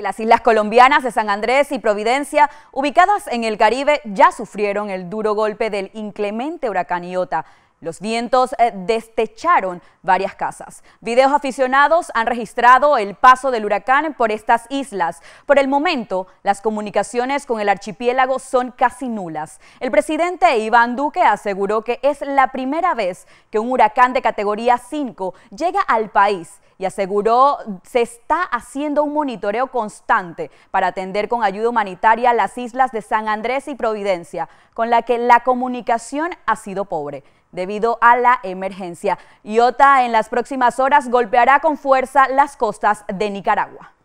las islas colombianas de San Andrés y Providencia, ubicadas en el Caribe, ya sufrieron el duro golpe del inclemente huracán Iota. Los vientos eh, destecharon varias casas. Videos aficionados han registrado el paso del huracán por estas islas. Por el momento, las comunicaciones con el archipiélago son casi nulas. El presidente Iván Duque aseguró que es la primera vez que un huracán de categoría 5 llega al país y aseguró se está haciendo un monitoreo constante para atender con ayuda humanitaria las islas de San Andrés y Providencia, con la que la comunicación ha sido pobre debido a la emergencia. Iota en las próximas horas golpeará con fuerza las costas de Nicaragua.